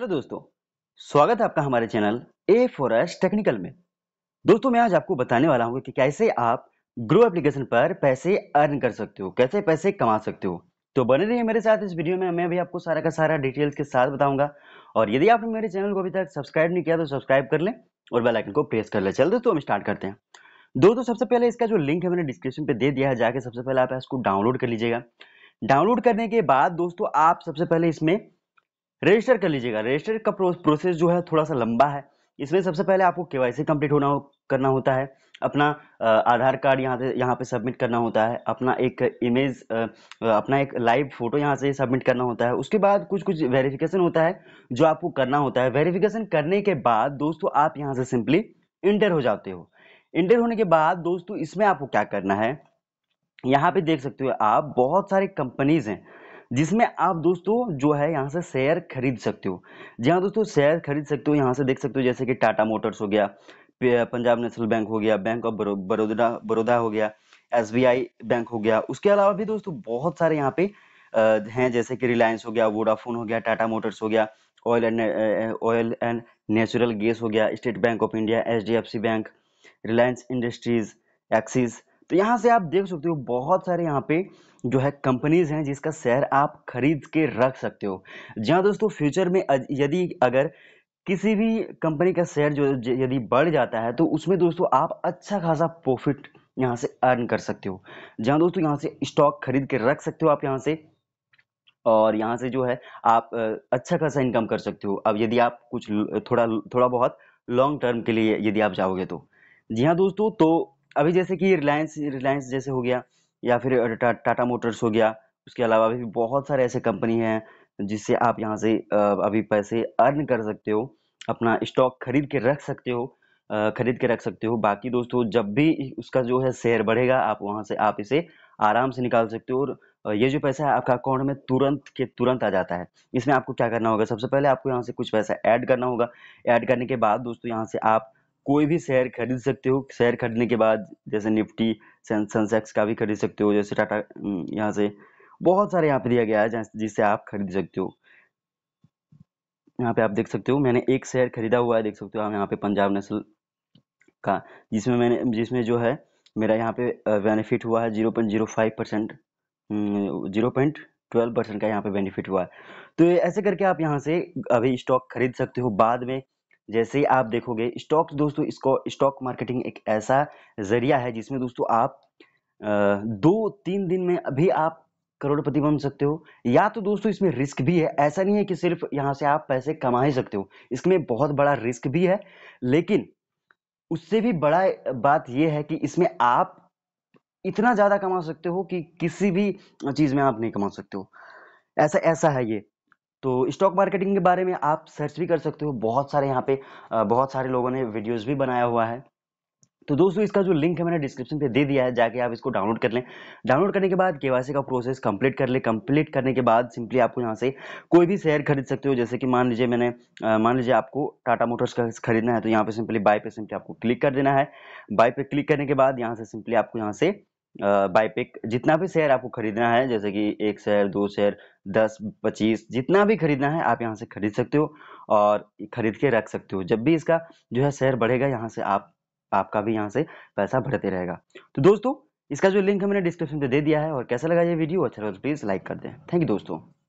hello दोस्तों स्वागत है आपका हमारे channel A four S technical में दोस्तों मैं आज आपको बताने वाला हूँ कि कैसे आप ग्रो एप्लीकेशन पर पैसे अर्न कर सकते हो कैसे पैसे कमा सकते हो तो बने रहिए मेरे साथ इस वीडियो में मैं भी आपको सारा का सारा डिटेल्स के साथ बताऊंगा और यदि आपने मेरे चैनल को अभी तक सब्सक्राइब नहीं किया तो सब्सक्राइब कर लें और बेलाइकन को प्रेस कर लें चल दोस्तों हम स्टार्ट करते हैं दोस्तों सबसे पहले इसका जो लिंक है मैंने डिस्क्रिप्शन पे दे दिया है जाके सबसे पहले आप इसको डाउनलोड कर लीजिएगा डाउनलोड करने के बाद दोस्तों आप सबसे पहले इसमें रजिस्टर कर लीजिएगा रजिस्टर का प्रोसेस जो है थोड़ा सा लंबा है इसमें सबसे पहले आपको के वाई कंप्लीट होना करना होता है अपना आधार कार्ड यहाँ से यहाँ पे सबमिट करना होता है अपना एक इमेज अपना एक लाइव फोटो यहाँ से सबमिट करना होता है उसके बाद कुछ कुछ वेरिफिकेशन होता है जो आपको करना होता है वेरिफिकेशन करने के बाद दोस्तों आप यहाँ से सिंपली इंटर हो जाते हो इंटर होने के बाद दोस्तों इसमें आपको क्या करना है यहाँ पे देख सकते हो आप बहुत सारे कंपनीज हैं जिसमें आप दोस्तों जो है यहाँ से शेयर खरीद सकते हो जी हाँ दोस्तों शेयर खरीद सकते हो यहाँ से देख सकते हो जैसे कि टाटा मोटर्स हो गया पंजाब नेशनल बैंक हो गया बैंक ऑफ बड़ोदा बड़ौदा हो गया एस बैंक हो गया उसके अलावा भी दोस्तों बहुत सारे यहाँ पे हैं जैसे कि रिलायंस हो गया वोडाफोन हो गया टाटा मोटर्स हो गया oil and oil and natural gas हो गया State Bank of India H bank Reliance Industries Axis तो यहाँ से आप देख सकते हो बहुत सारे यहाँ पे जो है कंपनीज हैं जिसका शेयर आप खरीद के रख सकते हो जहाँ दोस्तों फ्यूचर में यदि अगर किसी भी कंपनी का शेयर जो यदि बढ़ जाता है तो उसमें दोस्तों आप अच्छा खासा प्रॉफिट यहाँ से अर्न कर सकते हो जहाँ दोस्तों यहाँ से स्टॉक खरीद के रख सकते हो आप यहाँ से और यहाँ से जो है आप अच्छा खासा इनकम कर सकते हो अब यदि आप कुछ थोड़ा थोड़ा बहुत लॉन्ग टर्म के लिए यदि आप जाओगे तो जी हाँ दोस्तों तो अभी जैसे कि रिलायंस रिलायंस जैसे हो गया या फिर टा, टाटा मोटर्स हो गया उसके अलावा अभी भी बहुत सारे ऐसे कंपनी हैं जिससे आप यहाँ से अभी पैसे अर्न कर सकते हो अपना स्टॉक खरीद के रख सकते हो खरीद के रख सकते हो बाकी दोस्तों जब भी उसका जो है शेयर बढ़ेगा आप वहाँ से आप इसे आराम से निकाल सकते हो और ये जो पैसा है आपका अकाउंट में तुरंत के तुरंत आ जाता है इसमें आपको क्या करना होगा सबसे पहले आपको यहाँ से कुछ पैसा ऐड करना होगा ऐड करने के बाद दोस्तों यहाँ से आप कोई भी शेयर खरीद सकते हो शेयर खरीदने के बाद जैसे निफ्टी सेंसेक्स का भी खरीद सकते हो जैसे टाटा यहाँ से बहुत सारे यहाँ पे दिया गया है जिससे आप खरीद सकते हो यहाँ पे आप देख सकते हो मैंने एक शेयर खरीदा हुआ है देख सकते हो आप यहाँ पे पंजाब नेशनल का जिसमें मैंने जिसमें जो है मेरा यहाँ पे बेनिफिट हुआ है zero point zero five percent zero point twelve percent का यहाँ पे बेनिफिट हुआ है तो ऐसे करके आप यहाँ से अभी स्टॉक खरीद सकते हो बाद में जैसे ही आप देखोगे स्टॉक दोस्तों इसको स्टॉक मार्केटिंग एक ऐसा जरिया है जिसमें दोस्तों आप दो तीन दिन में अभी आप करोड़पति बन सकते हो या तो दोस्तों इसमें रिस्क भी है ऐसा नहीं है कि सिर्फ यहाँ से आप पैसे कमा ही सकते हो इसमें बहुत बड़ा रिस्क भी है लेकिन उससे भी बड़ा बात यह है कि इसमें आप इतना ज़्यादा कमा सकते हो कि किसी भी चीज़ में आप नहीं कमा सकते हो ऐसा ऐसा है ये तो स्टॉक मार्केटिंग के बारे में आप सर्च भी कर सकते हो बहुत सारे यहाँ पे बहुत सारे लोगों ने वीडियोज़ भी बनाया हुआ है तो दोस्तों इसका जो लिंक है मैंने डिस्क्रिप्शन पे दे दिया है जाके आप इसको डाउनलोड कर लें डाउनलोड करने के बाद केवासी का प्रोसेस कंप्लीट कर लें कंप्लीट करने के बाद सिंपली आपको यहाँ से कोई भी शेयर खरीद सकते हो जैसे कि मान लीजिए मैंने मान लीजिए आपको टाटा मोटर्स का खरीदना है तो यहाँ पे सिंपली बाय पे सिंपली आपको क्लिक कर देना है बाय पे क्लिक करने के बाद यहाँ से सिंपली आपको यहाँ से बाय जितना भी शेयर आपको खरीदना है जैसे कि एक शेयर दो शेयर दस पच्चीस जितना भी खरीदना है आप यहाँ से खरीद सकते हो और खरीद के रख सकते हो जब भी इसका जो है शेयर बढ़ेगा यहाँ से आप आपका भी यहाँ से पैसा बढ़ते रहेगा तो दोस्तों इसका जो लिंक है मैंने डिस्क्रिप्शन पे दे दिया है और कैसा लगा ये वीडियो अच्छा लगा तो प्लीज़ लाइक कर दें थैंक यू दोस्तों